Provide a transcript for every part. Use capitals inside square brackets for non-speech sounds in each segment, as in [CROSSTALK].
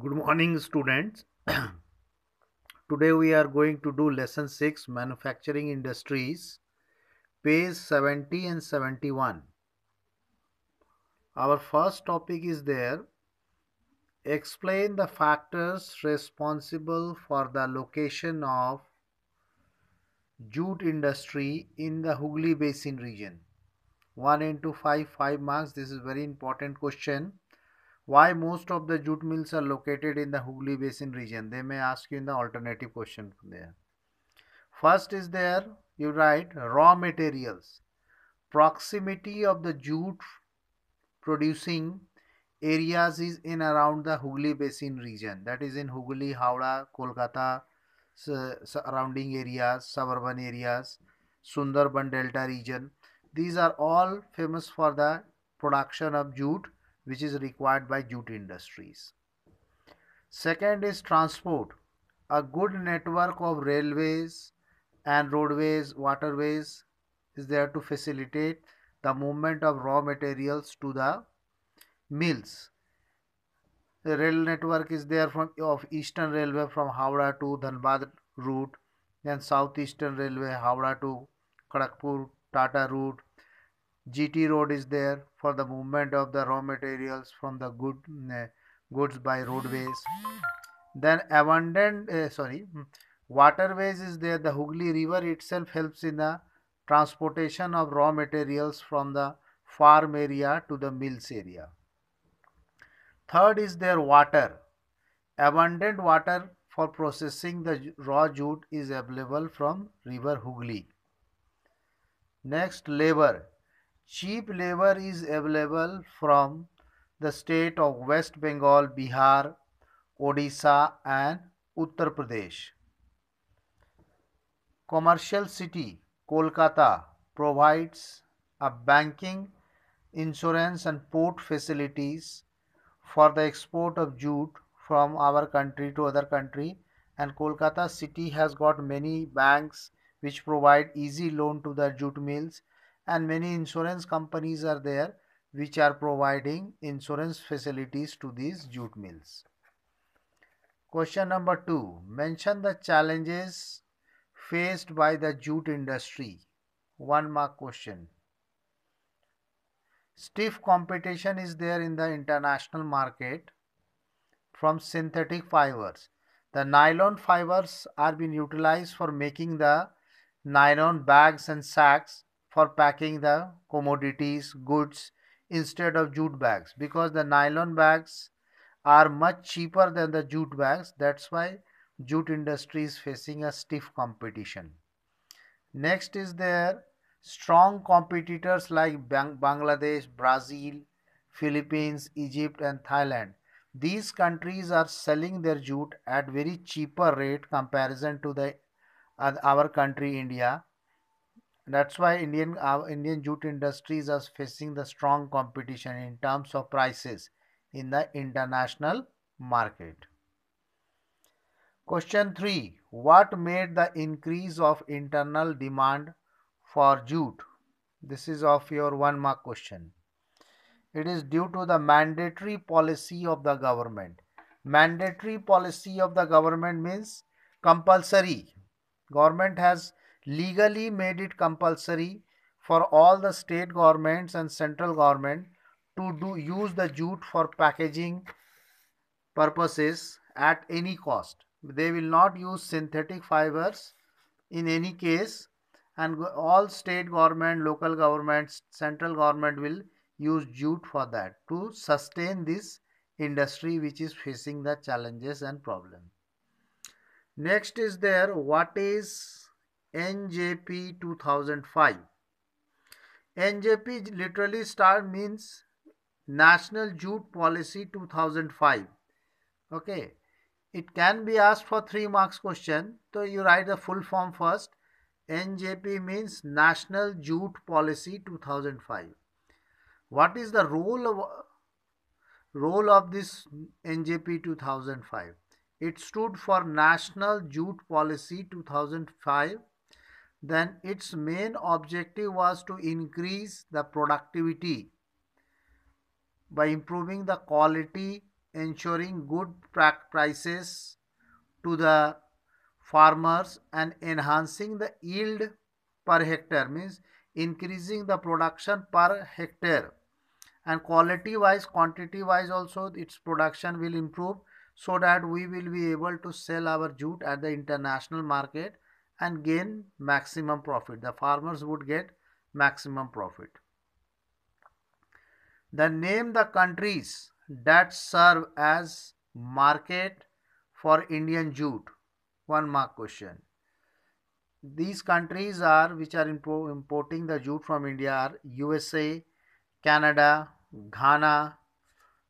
good morning students [CLEARS THROAT] today we are going to do lesson 6 manufacturing industries page 70 and 71 our first topic is there explain the factors responsible for the location of jute industry in the Hooghly basin region 1 into 5 5 marks this is very important question why most of the jute mills are located in the Hooghly Basin region? They may ask you in the alternative question there. First is there, you write raw materials. Proximity of the jute producing areas is in around the Hooghly Basin region. That is in Hooghly, Howrah, Kolkata, surrounding areas, suburban areas, Sundarban Delta region. These are all famous for the production of jute which is required by jute industries. Second is transport. A good network of railways and roadways, waterways is there to facilitate the movement of raw materials to the mills. The rail network is there from of Eastern Railway from Howrah to Dhanbad route, then Southeastern Railway Howrah to Kharagpur Tata route, GT road is there for the movement of the raw materials from the good uh, goods by roadways. Then abundant, uh, sorry, mm, waterways is there. The Hooghly River itself helps in the transportation of raw materials from the farm area to the mills area. Third is their water. Abundant water for processing the raw jute is available from river Hooghly. Next, labor Cheap labor is available from the state of West Bengal, Bihar, Odisha and Uttar Pradesh. Commercial city Kolkata provides a banking, insurance and port facilities for the export of jute from our country to other country and Kolkata city has got many banks which provide easy loan to the jute mills and many insurance companies are there which are providing insurance facilities to these jute mills. Question number 2. Mention the challenges faced by the jute industry. One mark question. Stiff competition is there in the international market from synthetic fibers. The nylon fibers are being utilized for making the nylon bags and sacks for packing the commodities, goods instead of jute bags because the nylon bags are much cheaper than the jute bags. That's why jute industry is facing a stiff competition. Next is there strong competitors like Bangladesh, Brazil, Philippines, Egypt and Thailand. These countries are selling their jute at very cheaper rate comparison to the uh, our country India that's why Indian uh, Indian jute industries are facing the strong competition in terms of prices in the international market. Question 3. What made the increase of internal demand for jute? This is of your one mark question. It is due to the mandatory policy of the government. Mandatory policy of the government means compulsory. Government has legally made it compulsory for all the state governments and central government to do use the jute for packaging purposes at any cost. They will not use synthetic fibers in any case and all state government, local governments, central government will use jute for that to sustain this industry which is facing the challenges and problem. Next is there what is NJP 2005. NJP literally star means National Jute Policy 2005. Okay. It can be asked for 3 marks question. So you write the full form first. NJP means National Jute Policy 2005. What is the role of, role of this NJP 2005? It stood for National Jute Policy 2005 then its main objective was to increase the productivity by improving the quality, ensuring good prices to the farmers and enhancing the yield per hectare means increasing the production per hectare and quality wise quantity wise also its production will improve so that we will be able to sell our jute at the international market and gain maximum profit. The farmers would get maximum profit. Then name the countries that serve as market for Indian jute. One mark question. These countries are which are impo importing the jute from India are USA, Canada, Ghana,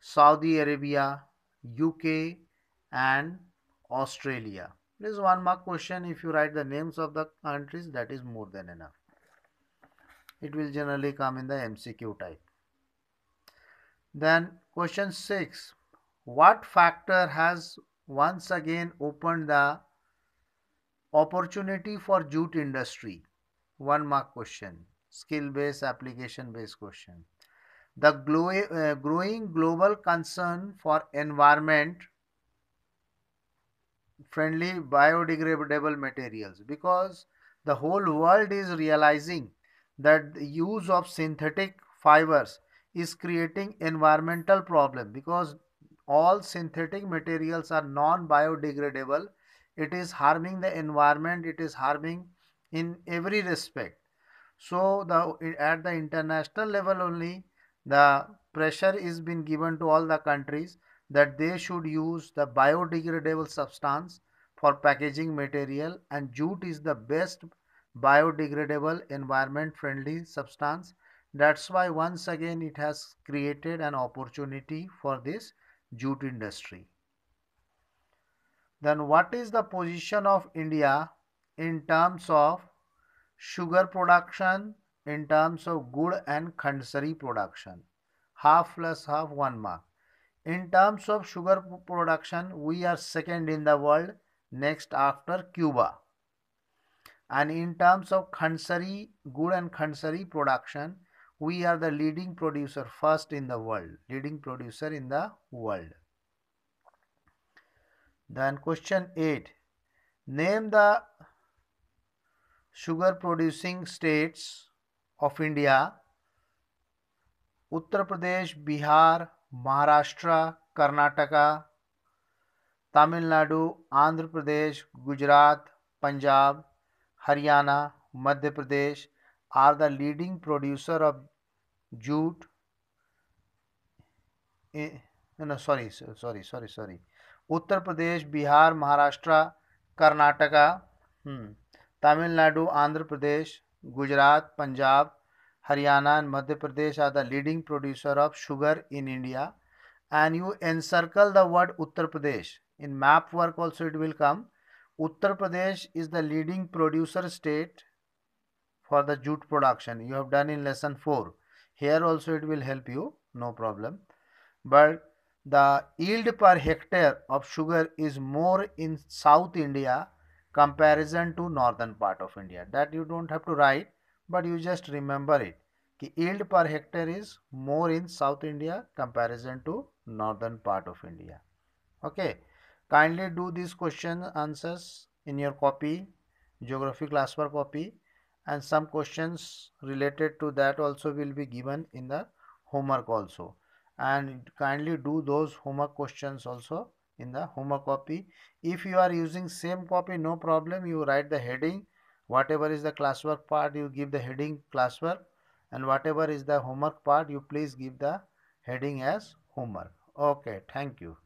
Saudi Arabia, UK and Australia. It is one mark question. If you write the names of the countries, that is more than enough. It will generally come in the MCQ type. Then question 6. What factor has once again opened the opportunity for jute industry? One mark question. Skill based, application based question. The glo uh, growing global concern for environment friendly biodegradable materials because the whole world is realizing that the use of synthetic fibers is creating environmental problem because all synthetic materials are non biodegradable it is harming the environment it is harming in every respect so the at the international level only the pressure is being given to all the countries that they should use the biodegradable substance for packaging material and jute is the best biodegradable environment friendly substance that's why once again it has created an opportunity for this jute industry then what is the position of india in terms of sugar production in terms of good and khandsari production half plus half one mark in terms of sugar production, we are second in the world, next after Cuba. And in terms of khansari, good and khansari production, we are the leading producer first in the world, leading producer in the world. Then question 8. Name the sugar producing states of India. Uttar Pradesh, Bihar, Maharashtra Karnataka Tamil Nadu Andhra Pradesh Gujarat Punjab Haryana Madhya Pradesh are the leading producer of jute sorry sorry sorry sorry Uttar Pradesh Bihar Maharashtra Karnataka hmm, Tamil Nadu Andhra Pradesh Gujarat Punjab Haryana and Madhya Pradesh are the leading producer of sugar in India and you encircle the word Uttar Pradesh. In map work also it will come. Uttar Pradesh is the leading producer state for the jute production. You have done in lesson 4. Here also it will help you, no problem. But the yield per hectare of sugar is more in South India comparison to northern part of India. That you don't have to write but you just remember it कि yield per hectare is more in South India comparison to northern part of India. Okay, kindly do these question answers in your copy, geography class for copy and some questions related to that also will be given in the homework also and kindly do those homework questions also in the homework copy. If you are using same copy no problem you write the heading whatever is the classwork part you give the heading classwork and whatever is the homework part you please give the heading as homework okay thank you